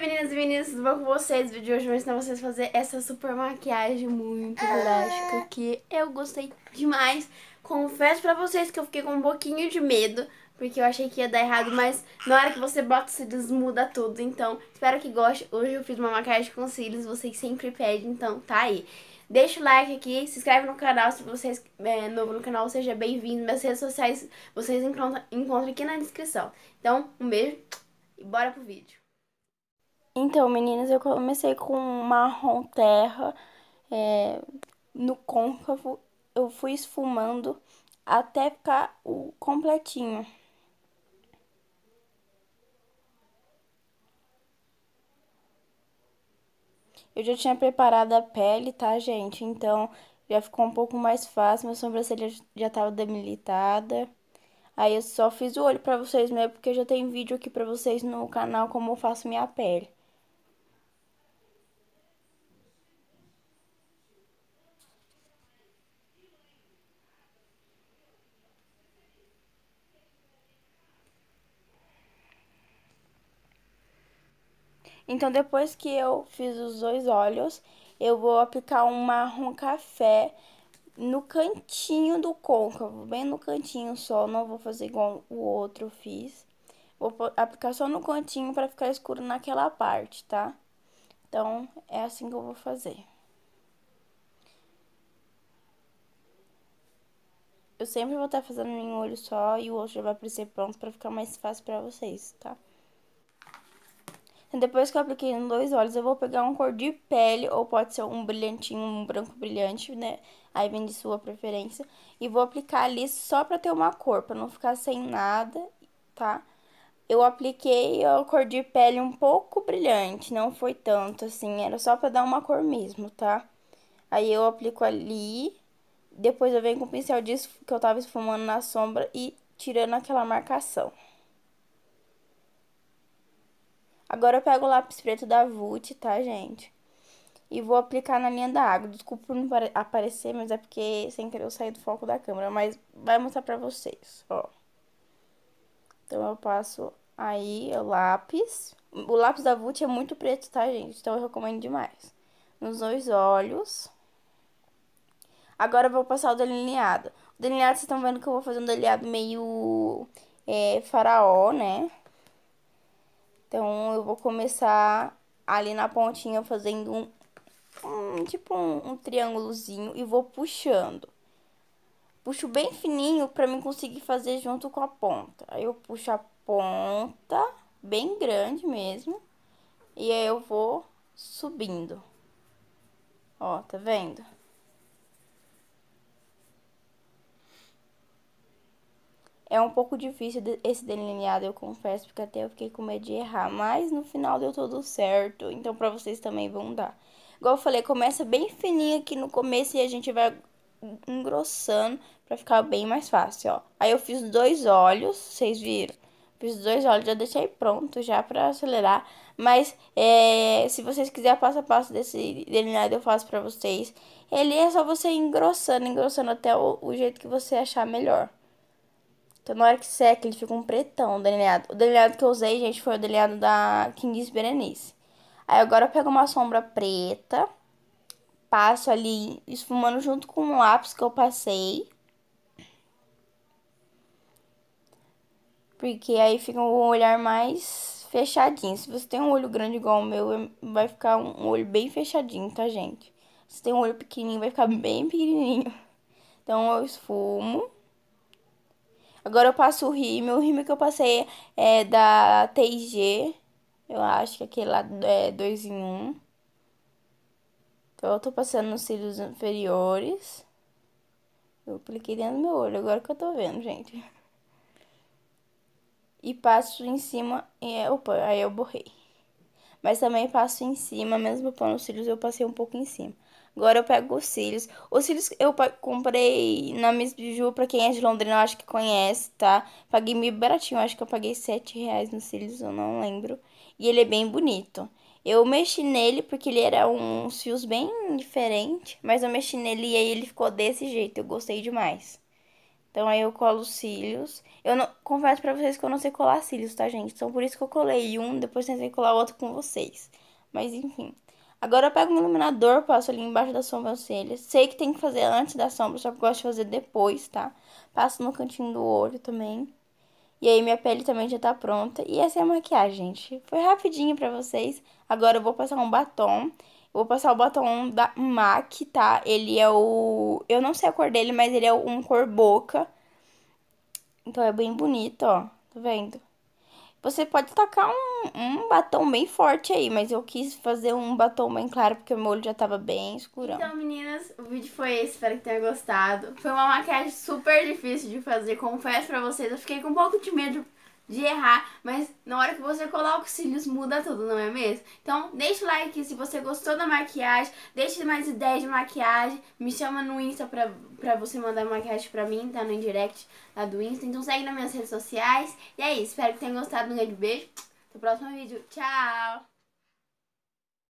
aí, meninas e meninas, tudo bom com vocês? O vídeo de hoje vai ensinar vocês a fazer essa super maquiagem muito elástica ah. que eu gostei demais. Confesso pra vocês que eu fiquei com um pouquinho de medo, porque eu achei que ia dar errado, mas na hora que você bota se desmuda tudo, então espero que goste. Hoje eu fiz uma maquiagem com cílios, vocês sempre pedem, então tá aí. Deixa o like aqui, se inscreve no canal se você é novo no canal, seja bem-vindo. Minhas redes sociais vocês encontram, encontram aqui na descrição. Então, um beijo e bora pro vídeo. Então, meninas, eu comecei com marrom terra é, no côncavo. Eu fui esfumando até ficar o completinho. Eu já tinha preparado a pele, tá, gente? Então, já ficou um pouco mais fácil. Minha sobrancelha já tava demilitada. Aí eu só fiz o olho pra vocês mesmo, porque já tem vídeo aqui pra vocês no canal como eu faço minha pele. Então, depois que eu fiz os dois olhos, eu vou aplicar um marrom café no cantinho do côncavo, bem no cantinho só, não vou fazer igual o outro fiz. Vou aplicar só no cantinho para ficar escuro naquela parte, tá? Então, é assim que eu vou fazer. Eu sempre vou estar tá fazendo em um olho só e o outro já vai aparecer pronto para ficar mais fácil para vocês, tá? Depois que eu apliquei nos dois olhos, eu vou pegar um cor de pele, ou pode ser um brilhantinho, um branco brilhante, né? Aí vem de sua preferência. E vou aplicar ali só pra ter uma cor, pra não ficar sem nada, tá? Eu apliquei a cor de pele um pouco brilhante, não foi tanto assim, era só pra dar uma cor mesmo, tá? Aí eu aplico ali, depois eu venho com o pincel disso que eu tava esfumando na sombra e tirando aquela marcação. Agora eu pego o lápis preto da Vult, tá, gente? E vou aplicar na linha da água. Desculpa por não aparecer, mas é porque sem querer eu saí do foco da câmera. Mas vai mostrar pra vocês, ó. Então eu passo aí o lápis. O lápis da Vult é muito preto, tá, gente? Então eu recomendo demais. Nos dois olhos. Agora eu vou passar o delineado. O delineado, vocês estão vendo que eu vou fazer um delineado meio é, faraó, né? Então, eu vou começar ali na pontinha fazendo um, um tipo um, um triângulozinho e vou puxando. Puxo bem fininho para mim conseguir fazer junto com a ponta. Aí eu puxo a ponta, bem grande mesmo, e aí eu vou subindo. Ó, tá vendo? É um pouco difícil esse delineado, eu confesso, porque até eu fiquei com medo de errar. Mas no final deu tudo certo, então pra vocês também vão dar. Igual eu falei, começa bem fininho aqui no começo e a gente vai engrossando pra ficar bem mais fácil, ó. Aí eu fiz dois olhos, vocês viram? Fiz dois olhos, já deixei pronto já pra acelerar. Mas é, se vocês quiserem passo a passo desse delineado eu faço pra vocês. Ele é só você engrossando, engrossando até o, o jeito que você achar melhor. Então na hora que seca, ele fica um pretão delineado. O delineado que eu usei, gente, foi o delineado da Kings Berenice. Aí agora eu pego uma sombra preta, passo ali esfumando junto com o lápis que eu passei. Porque aí fica um olhar mais fechadinho. Se você tem um olho grande igual o meu, vai ficar um olho bem fechadinho, tá, gente? Se tem um olho pequenininho, vai ficar bem pequenininho. Então eu esfumo. Agora eu passo o rímel. O rímel que eu passei é da T&G. Eu acho que é aquele lá é 2 em 1. Um. Então, eu tô passando nos cílios inferiores. Eu apliquei dentro do meu olho, agora que eu tô vendo, gente. E passo em cima... E, é opa, aí eu borrei. Mas também passo em cima, mesmo pondo os cílios, eu passei um pouco em cima. Agora eu pego os cílios. Os cílios eu comprei na Miss Biju, pra quem é de Londrina, eu acho que conhece, tá? Paguei meio baratinho, acho que eu paguei 7 reais nos cílios, eu não lembro. E ele é bem bonito. Eu mexi nele porque ele era uns fios bem diferente, mas eu mexi nele e aí ele ficou desse jeito, eu gostei demais. Então aí eu colo os cílios. Eu não confesso para vocês que eu não sei colar cílios, tá, gente? Então por isso que eu colei um, depois tentei colar o outro com vocês. Mas enfim. Agora eu pego um iluminador, passo ali embaixo da sobrancelha. Sei que tem que fazer antes da sombra, só que eu gosto de fazer depois, tá? Passo no cantinho do olho também. E aí minha pele também já tá pronta. E essa é a maquiagem, gente. Foi rapidinho pra vocês. Agora eu vou passar um batom. Eu vou passar o batom da MAC, tá? Ele é o... Eu não sei a cor dele, mas ele é um cor boca. Então é bem bonito, ó. Tá vendo? Você pode tacar um, um batom bem forte aí, mas eu quis fazer um batom bem claro porque o meu olho já tava bem escurão. Então, meninas, o vídeo foi esse. Espero que tenham gostado. Foi uma maquiagem super difícil de fazer, confesso pra vocês. Eu fiquei com um pouco de medo de errar, mas na hora que você coloca os cílios muda tudo, não é mesmo? Então, deixa o like se você gostou da maquiagem, deixa mais ideias de maquiagem, me chama no Insta pra, pra você mandar maquiagem pra mim, tá no direct lá do Insta, então segue nas minhas redes sociais, e é isso, espero que tenham gostado, um grande beijo, até o próximo vídeo, tchau!